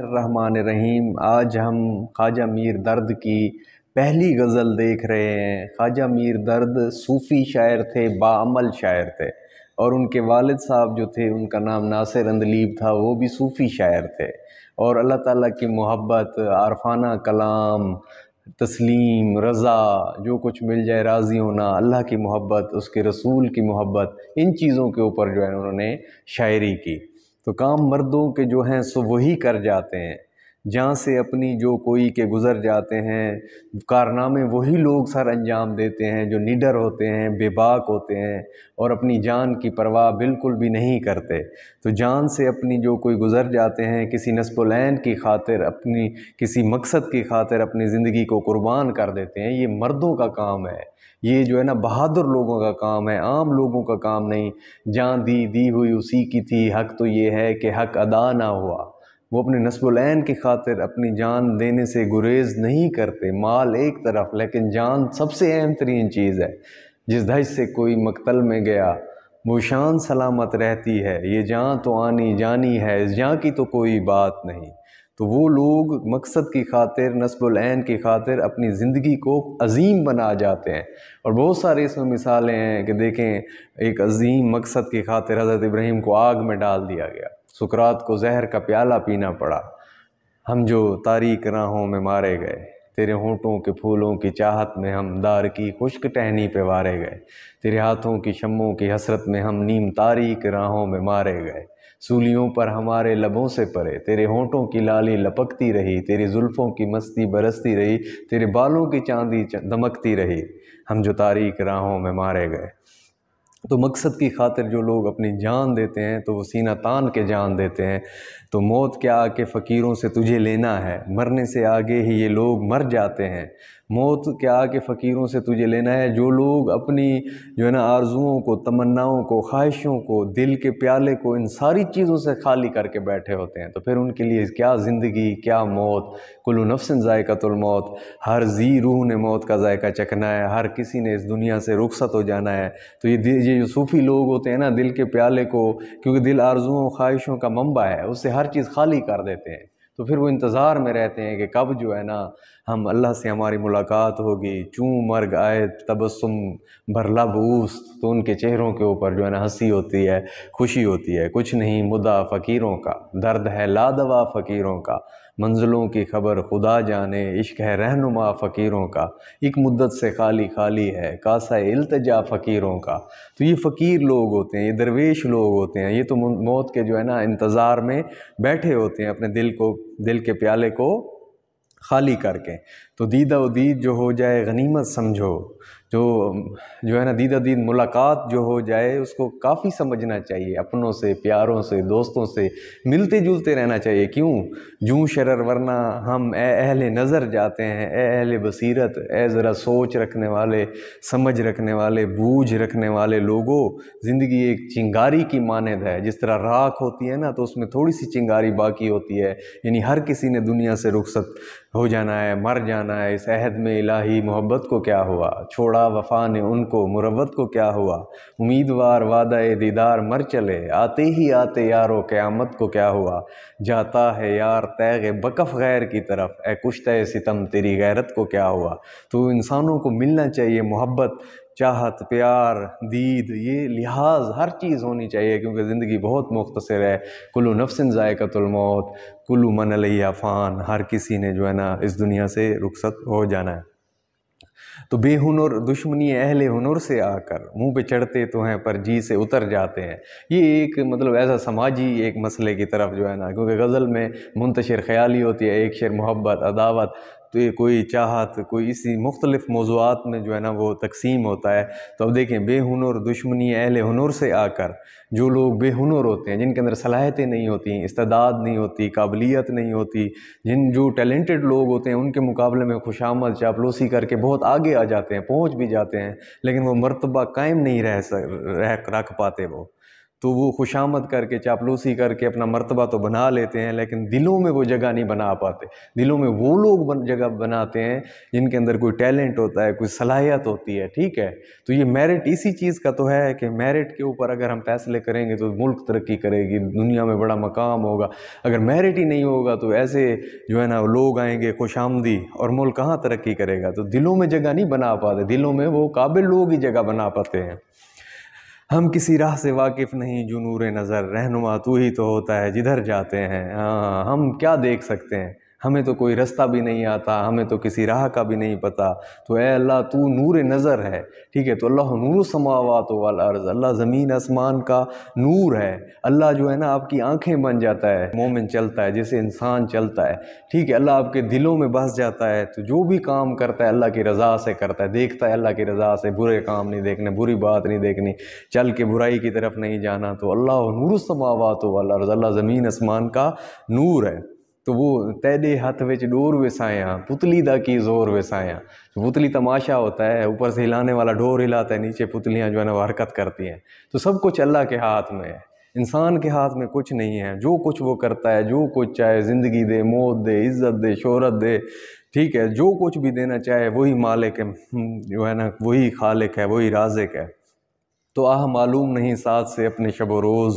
रहमान रहीम आज हम ख्वाजा मीर दर्द की पहली गज़ल देख रहे हैं ख्वाजा मीर दर्द सूफ़ी शायर थे बामल शायर थे और उनके वालिद साहब जो थे उनका नाम नासिर अंदलीब था वो भी सूफ़ी शायर थे और अल्लाह ताला की मोहब्बत आरफाना कलाम तस्लीम रज़ा जो कुछ मिल जाए राज़ी होना अल्लाह की मोहब्बत उसके रसूल की मोहब्बत इन चीज़ों के ऊपर जो है उन्होंने शायरी की तो काम मर्दों के जो हैं सो वही कर जाते हैं जहाँ से अपनी जो कोई के गुज़र जाते हैं कारनामे वही लोग सर अंजाम देते हैं जो निडर होते हैं बेबाक होते हैं और अपनी जान की परवाह बिल्कुल भी नहीं करते तो जान से अपनी जो कोई गुज़र जाते हैं किसी नस्बुलैन की खातिर अपनी किसी मकसद की खातिर अपनी ज़िंदगी को कुर्बान कर देते हैं ये मर्दों का काम है ये जो है ना बहादुर लोगों का काम है आम लोगों का काम नहीं जान दी दी हुई उसी की थी हक तो ये है कि हक अदा ना हुआ वो अपने नस्बुलैन की खातिर अपनी जान देने से गुरेज नहीं करते माल एक तरफ लेकिन जान सबसे अहम तरीन चीज़ है जिस दहश से कोई मकतल में गया वो शान सलामत रहती है ये जान तो आनी जानी है इस जान की तो कोई बात नहीं तो वो लोग मकसद की खातिर नस्बुलैन की खातिर अपनी ज़िंदगी को अजीम बना जाते हैं और बहुत सारे इसमें मिसालें हैं कि देखें एक अजीम मकसद की खातिर हज़रत इब्राहिम को आग में डाल दिया गया सुकरात को जहर का प्याला पीना पड़ा हम जो तारीख राहों में मारे गए तेरे होंठों के फूलों की चाहत में हम दार की खुश्क टहनी पे वारे गए तेरे हाथों की शमों की हसरत में हम नीम तारीख राहों में मारे गए सूलियों पर हमारे लबों से परे तेरे होंठों की लाली लपकती रही तेरी जुल्फ़ों की मस्ती बरसती रही तेरे बालों की चांदी दमकती रही हम जो तारीख राहों में मारे गए तो मकसद की खातिर जो लोग अपनी जान देते हैं तो वो सीना तान के जान देते हैं तो मौत क्या आके फ़कीरों से तुझे लेना है मरने से आगे ही ये लोग मर जाते हैं मौत के आके फ़कीरों से तुझे लेना है जो लोग अपनी जो है ना आर्जुओं को तमन्नाओं को ख्वाहिशों को दिल के प्याले को इन सारी चीज़ों से खाली करके बैठे होते हैं तो फिर उनके लिए क्या ज़िंदगी क्या मौत कुल्लु नफसिन मौत हर जी रूह ने मौत का जायका चखना है हर किसी ने इस दुनिया से रुखसत हो जाना है तो ये ये जो सूफ़ी लोग होते हैं ना दिल के प्याले को क्योंकि दिल आर्जुओं ख्वाहिशों का मंबा है उससे हर चीज़ खाली कर देते हैं तो फिर वो इंतज़ार में रहते हैं कि कब जो है ना हम अल्लाह से हमारी मुलाकात होगी चूँ मर्ग आए तबसम भरला बूस तो उनके चेहरों के ऊपर जो है ना हंसी होती है खुशी होती है कुछ नहीं मुदा फ़कीरों का दर्द है लादवा फ़कीरों का मंजिलों की खबर खुदा जाने इश्क है रहनुमा फ़कीरों का एक मुद्दत से खाली खाली है कासा इल्तजा फ़कीरों का तो ये फ़कीर लोग होते हैं ये दरवेश लोग होते हैं ये तो मौत के जो है ना इंतज़ार में बैठे होते हैं अपने दिल को दिल के प्याले को खाली करके तो दीदा दीद जो हो जाए गनीमत समझो जो तो, जो है ना दीदा दीद मुलाकात जो हो जाए उसको काफ़ी समझना चाहिए अपनों से प्यारों से दोस्तों से मिलते जुलते रहना चाहिए क्यों जूँ शरर वरना हम अहल नज़र जाते हैं अहल बसीरत ए ज़रा सोच रखने वाले समझ रखने वाले बूझ रखने वाले लोगों ज़िंदगी एक चिंगारी की मानद है जिस तरह राख होती है ना तो उसमें थोड़ी सी चिंगारी बाकी होती है यानी हर किसी ने दुनिया से रुखसत हो जाना है मर जाना है इस अहद में इलाही मोहब्बत को क्या हुआ छोड़ा पढ़ा वफ़ा ने उनको मुरवत को क्या हुआ उम्मीदवार वादा दीदार मर चले आते ही आते यारो क़्यामत को क्या हुआ जाता है यार तैग बकफ़ गैर की तरफ ए कुश्त सितम तेरी गैरत को क्या हुआ तो इंसानों को मिलना चाहिए मोहब्बत चाहत प्यार दीद ये लिहाज हर चीज़ होनी चाहिए क्योंकि ज़िंदगी बहुत मुख्तर है कुल्लू नफसन ज़ायकतुलमौत कुल्लू मन फ़ान हर किसी ने जो है ना इस दुनिया से रुखसत हो जाना है तो बेहुनर दुश्मनी अहले हुनर से आकर मुंह पे चढ़ते तो हैं पर जी से उतर जाते हैं ये एक मतलब ऐसा समाजी एक मसले की तरफ जो है ना क्योंकि गज़ल में मुंतशर ख्याली होती है एक शेर मोहब्बत अदावत तो ये कोई चाहत कोई इसी मुख्तलिफ़ मौजूद में जो है ना वो तकसीम होता है तो अब देखें बेहनर दुश्मनी अहल हनर से आकर जो लोग बेहनर होते हैं जिनके अंदर सलाहतें नहीं होती इस्तदाद नहीं होती काबिलियत नहीं होती जिन जो टैलेंटेड लोग होते हैं उनके मुकाबले में खुश आमद करके बहुत आगे आ जाते हैं पहुँच भी जाते हैं लेकिन वो मरतबा कायम नहीं रह सक रख पाते वो तो वो खुशामद करके चापलूसी करके अपना मर्तबा तो बना लेते हैं लेकिन दिलों में वो जगह नहीं बना पाते दिलों में वो लोग बन, जगह बनाते हैं जिनके अंदर कोई टैलेंट होता है कोई सलाहियत होती है ठीक है तो ये मेरिट इसी चीज़ का तो है कि मेरिट के ऊपर अगर हम फैसले करेंगे तो मुल्क तरक्की करेगी दुनिया में बड़ा मकाम होगा अगर मेरिट ही नहीं होगा तो ऐसे जो है ना लोग आएँगे खुश और मुल्क कहाँ तरक्की करेगा तो दिलों में जगह नहीं बना पाते दिलों में वो काबिल लोग ही जगह बना पाते हैं हम किसी राह से वाकिफ़ नहीं जुनूर नज़र रहनुमा तू ही तो होता है जिधर जाते हैं हाँ हम क्या देख सकते हैं हमें तो कोई रास्ता भी नहीं आता हमें तो किसी राह का भी नहीं पता तो ए अल्लाह तू नूर नज़र है ठीक है तो अल्लाह नूर समावात वाल अर्ज़ अल्लाह ज़मीन आसमान का नूर है अल्लाह जो है ना आपकी आंखें बन जाता है मोमिन चलता है जैसे इंसान चलता है ठीक है अल्लाह आपके दिलों में बस जाता है तो जो भी काम करता है अल्लाह की रज़ा से करता है देखता है अल्लाह की रज़ा से बुरे काम नहीं देखने बुरी बात नहीं देखनी चल के बुराई की तरफ नहीं जाना तो अल्लाह नूर समावात वाल अर्ज़ अल्लाह ज़मीन आसमान का नूर है तो वो तैदे हथ में डोर वसाया पुतली दा की जोर विसाया पुतली तमाशा होता है ऊपर से हिलाने वाला डोर हिलाता है नीचे पुतलियाँ जो है ना वो हरकत करती हैं तो सब कुछ अल्लाह के हाथ में है इंसान के हाथ में कुछ नहीं है जो कुछ वो करता है जो कुछ चाहे ज़िंदगी दे मौत दे इज़्ज़त दे शहरत दे ठीक है जो कुछ भी देना चाहे वही मालिक है हम्म, जो है ना वही खालिक है वही राजिक है तो आह मालूम नहीं साथ से अपने शब रोज़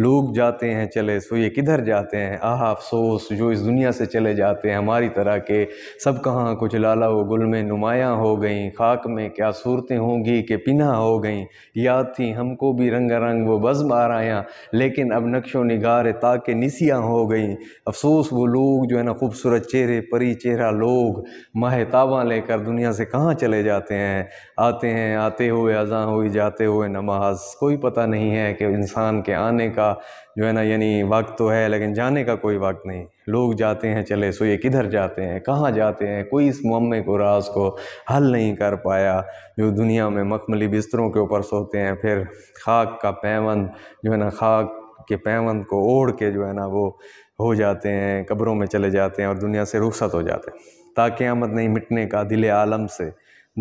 लोग जाते हैं चले सो ये किधर जाते हैं आह अफसोस जो इस दुनिया से चले जाते हैं हमारी तरह के सब कहाँ कुछ लाला व गुल में नुमायाँ हो गई खाक में क्या सूरतें होंगी कि पिना हो गई याद थी हमको भी रंग रंग वो मार आया लेकिन अब नक्शो नगार ताकि निसियाँ हो गई अफसोस वो लोग जो है ना खूबसूरत चेहरे परी चेहरा लोग माहताबा लेकर दुनिया से कहाँ चले जाते हैं आते हैं आते हुए अजा हुई जाते हुए नमाज कोई पता नहीं है कि इंसान के आने का का जो है ना यानी वक्त तो है लेकिन जाने का कोई वक्त नहीं लोग जाते हैं चले सो ये किधर जाते हैं कहाँ जाते हैं कोई इस मम्मे को राज को हल नहीं कर पाया जो दुनिया में मखमली बिस्तरों के ऊपर सोते हैं फिर खाक का पैमंद जो है ना खाक के पैमंद को ओढ़ के जो है ना वो हो जाते हैं कब्रों में चले जाते हैं और दुनिया से रुखसत हो जाते हैं ताकि आमद नहीं मिटने का दिल आलम से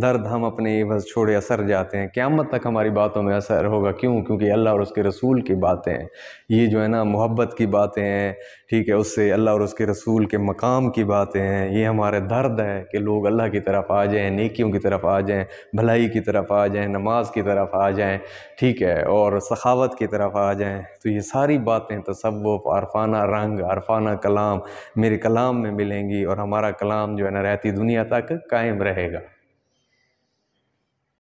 दर्द हम अपने बस छोड़े असर जाते हैं क़्यामत तक हमारी बातों में असर होगा क्यों क्योंकि अल्लाह और उसके रसूल की बातें हैं ये जो है ना मोहब्बत की बातें हैं ठीक है उससे अल्लाह और उसके रसूल के मकाम की बातें हैं ये हमारे दर्द है कि लोग अल्लाह की तरफ आ जाएँ नेकियों की तरफ आ जाएँ भलाई की तरफ आ जाएँ नमाज की तरफ आ जाएँ ठीक है और सखावत की तरफ आ जाएँ तो ये सारी बातें तसव्वुफ़ अरफाना रंग अरफाना कलाम मेरे कलाम में मिलेंगी और हमारा कलाम जो है ना रहती दुनिया तक कायम रहेगा